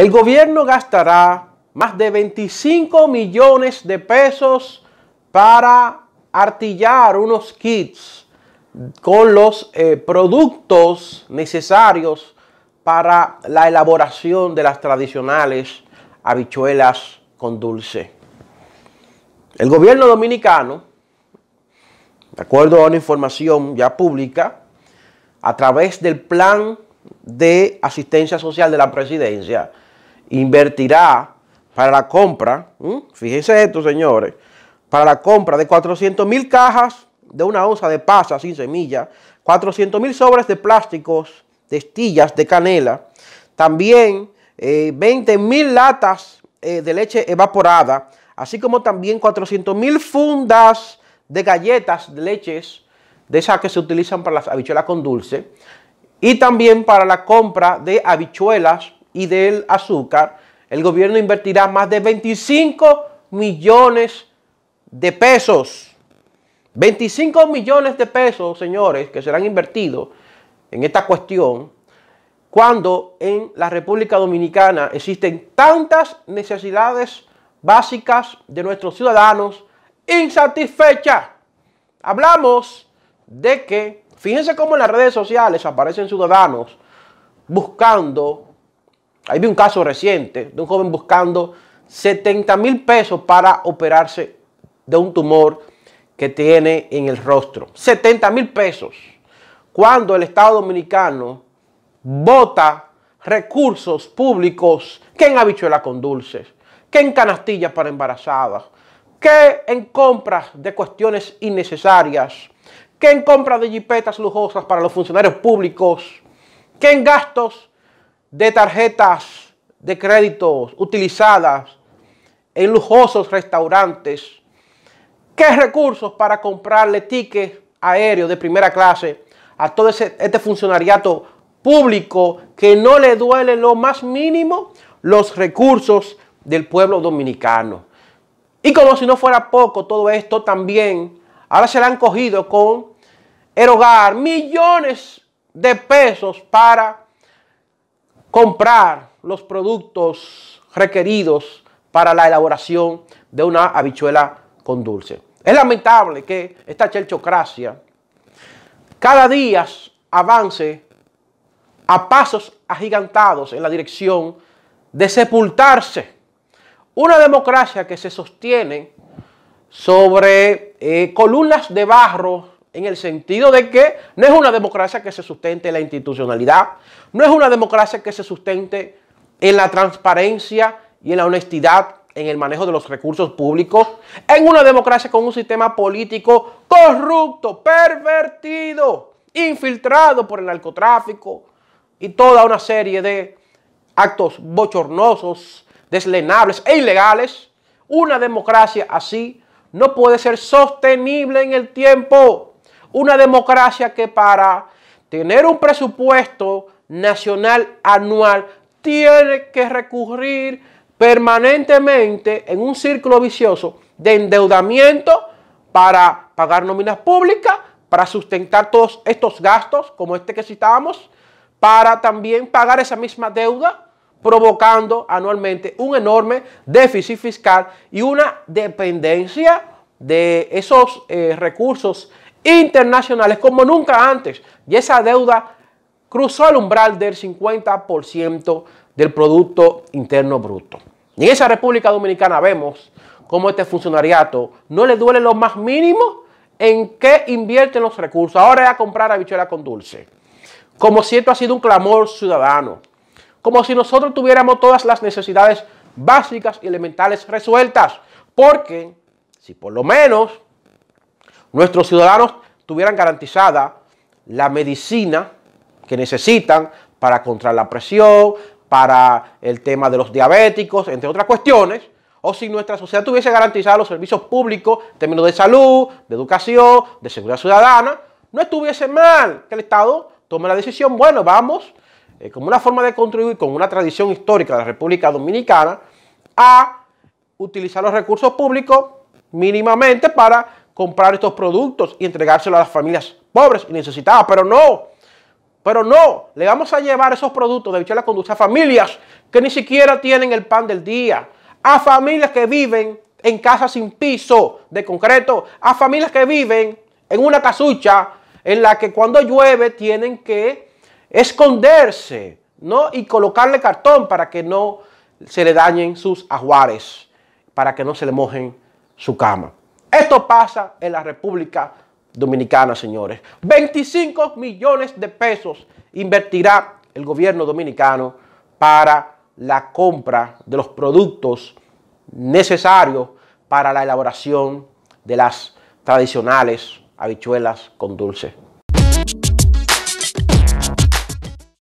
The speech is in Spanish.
El gobierno gastará más de 25 millones de pesos para artillar unos kits con los eh, productos necesarios para la elaboración de las tradicionales habichuelas con dulce. El gobierno dominicano, de acuerdo a una información ya pública, a través del plan de asistencia social de la presidencia, invertirá para la compra, fíjense esto señores, para la compra de 400 mil cajas de una onza de pasa sin semilla, 400 mil sobres de plásticos, de estillas de canela, también eh, 20 mil latas eh, de leche evaporada, así como también 400 mil fundas de galletas de leches, de esas que se utilizan para las habichuelas con dulce, y también para la compra de habichuelas y del azúcar, el gobierno invertirá más de 25 millones de pesos. 25 millones de pesos, señores, que serán invertidos en esta cuestión cuando en la República Dominicana existen tantas necesidades básicas de nuestros ciudadanos insatisfechas. Hablamos de que, fíjense cómo en las redes sociales aparecen ciudadanos buscando Ahí vi un caso reciente de un joven buscando 70 mil pesos para operarse de un tumor que tiene en el rostro. 70 mil pesos. Cuando el Estado Dominicano vota recursos públicos que en habichuelas con dulces, que en canastillas para embarazadas, que en compras de cuestiones innecesarias, que en compras de jipetas lujosas para los funcionarios públicos, que en gastos de tarjetas de créditos utilizadas en lujosos restaurantes. ¿Qué recursos para comprarle tickets aéreos de primera clase a todo ese, este funcionariato público que no le duele lo más mínimo los recursos del pueblo dominicano? Y como si no fuera poco todo esto también, ahora se le han cogido con erogar millones de pesos para comprar los productos requeridos para la elaboración de una habichuela con dulce. Es lamentable que esta chelchocracia cada día avance a pasos agigantados en la dirección de sepultarse una democracia que se sostiene sobre eh, columnas de barro en el sentido de que no es una democracia que se sustente en la institucionalidad, no es una democracia que se sustente en la transparencia y en la honestidad en el manejo de los recursos públicos, en una democracia con un sistema político corrupto, pervertido, infiltrado por el narcotráfico y toda una serie de actos bochornosos, deslenables e ilegales, una democracia así no puede ser sostenible en el tiempo. Una democracia que para tener un presupuesto nacional anual tiene que recurrir permanentemente en un círculo vicioso de endeudamiento para pagar nóminas públicas, para sustentar todos estos gastos como este que citábamos, para también pagar esa misma deuda, provocando anualmente un enorme déficit fiscal y una dependencia de esos eh, recursos internacionales como nunca antes. Y esa deuda cruzó el umbral del 50% del Producto Interno Bruto. Y en esa República Dominicana vemos cómo este funcionariato no le duele lo más mínimo en que invierten los recursos. Ahora es a comprar habichuela con dulce. Como si esto ha sido un clamor ciudadano. Como si nosotros tuviéramos todas las necesidades básicas y elementales resueltas. Porque si por lo menos nuestros ciudadanos tuvieran garantizada la medicina que necesitan para contra la presión, para el tema de los diabéticos, entre otras cuestiones, o si nuestra sociedad tuviese garantizado los servicios públicos en términos de salud, de educación, de seguridad ciudadana, no estuviese mal que el Estado tome la decisión, bueno, vamos, eh, como una forma de contribuir con una tradición histórica de la República Dominicana, a utilizar los recursos públicos mínimamente para comprar estos productos y entregárselo a las familias pobres y necesitadas, pero no. Pero no, le vamos a llevar esos productos de la conducta a familias que ni siquiera tienen el pan del día, a familias que viven en casas sin piso de concreto, a familias que viven en una casucha en la que cuando llueve tienen que esconderse, ¿no? Y colocarle cartón para que no se le dañen sus ajuares, para que no se le mojen su cama. Esto pasa en la República Dominicana, señores. 25 millones de pesos invertirá el gobierno dominicano para la compra de los productos necesarios para la elaboración de las tradicionales habichuelas con dulce.